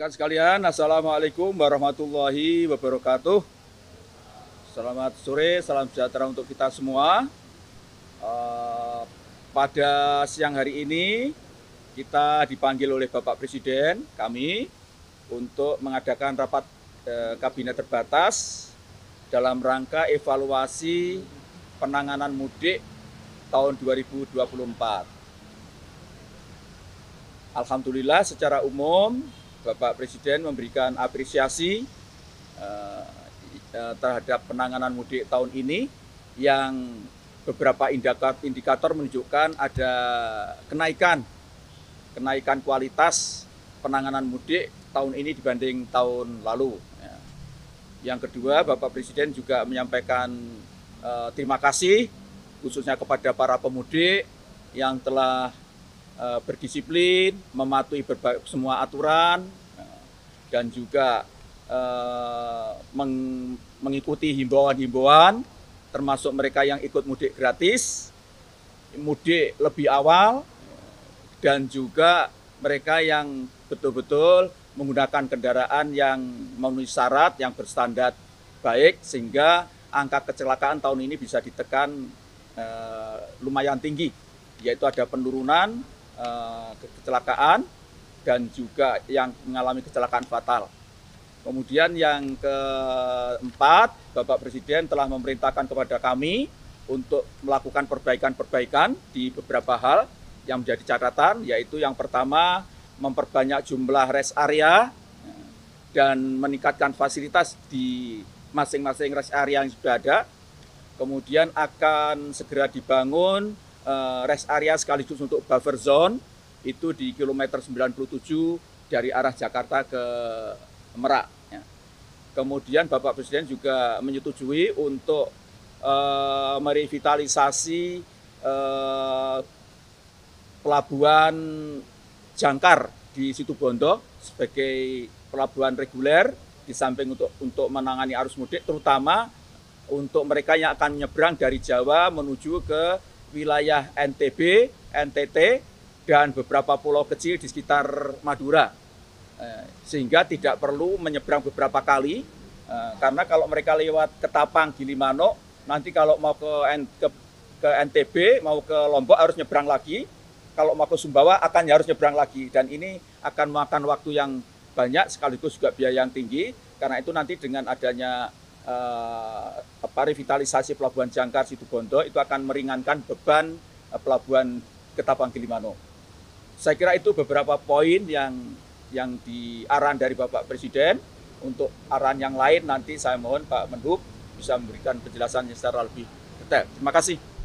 Rekan sekalian, Assalamualaikum warahmatullahi wabarakatuh. Selamat sore, salam sejahtera untuk kita semua. Eh, pada siang hari ini, kita dipanggil oleh Bapak Presiden kami untuk mengadakan rapat eh, kabinet terbatas dalam rangka evaluasi penanganan mudik tahun 2024. Alhamdulillah secara umum Bapak Presiden memberikan apresiasi eh, eh, terhadap penanganan mudik tahun ini yang beberapa indikator menunjukkan ada kenaikan kenaikan kualitas penanganan mudik tahun ini dibanding tahun lalu. Ya. Yang kedua, Bapak Presiden juga menyampaikan eh, terima kasih khususnya kepada para pemudik yang telah Eh, berdisiplin, mematuhi semua aturan, eh, dan juga eh, mengikuti himbauan-himbauan, termasuk mereka yang ikut mudik gratis, mudik lebih awal, dan juga mereka yang betul-betul menggunakan kendaraan yang memenuhi syarat yang berstandar baik sehingga angka kecelakaan tahun ini bisa ditekan lumayan tinggi yaitu ada penurunan uh, kecelakaan dan juga yang mengalami kecelakaan fatal. Kemudian yang keempat, Bapak Presiden telah memerintahkan kepada kami untuk melakukan perbaikan-perbaikan di beberapa hal yang menjadi catatan, yaitu yang pertama memperbanyak jumlah rest area dan meningkatkan fasilitas di masing-masing rest area yang sudah ada. Kemudian akan segera dibangun Eh, rest area sekaligus untuk buffer zone itu di kilometer 97 dari arah Jakarta ke Merak. Ya. Kemudian Bapak Presiden juga menyetujui untuk uh, merevitalisasi uh, pelabuhan Jangkar di situ Bondo sebagai pelabuhan reguler di samping untuk untuk menangani arus mudik terutama untuk mereka yang akan menyeberang dari Jawa menuju ke wilayah NTB, NTT, dan beberapa pulau kecil di sekitar Madura. Eh, sehingga tidak perlu menyeberang beberapa kali, eh, karena kalau mereka lewat Ketapang, Gilimanuk, nanti kalau mau ke, ke, ke NTB, mau ke Lombok harus nyebrang lagi, kalau mau ke Sumbawa akan harus nyebrang lagi, dan ini akan makan waktu yang banyak sekaligus juga biaya yang tinggi, karena itu nanti dengan adanya Eh, apa, revitalisasi Pelabuhan Jangkar Situbondo itu akan meringankan beban eh, Pelabuhan Ketapang Gilimanu. Saya kira itu beberapa poin yang yang diarahan dari Bapak Presiden. Untuk arahan yang lain nanti saya mohon Pak Menhub bisa memberikan penjelasan secara lebih detail. Terima kasih.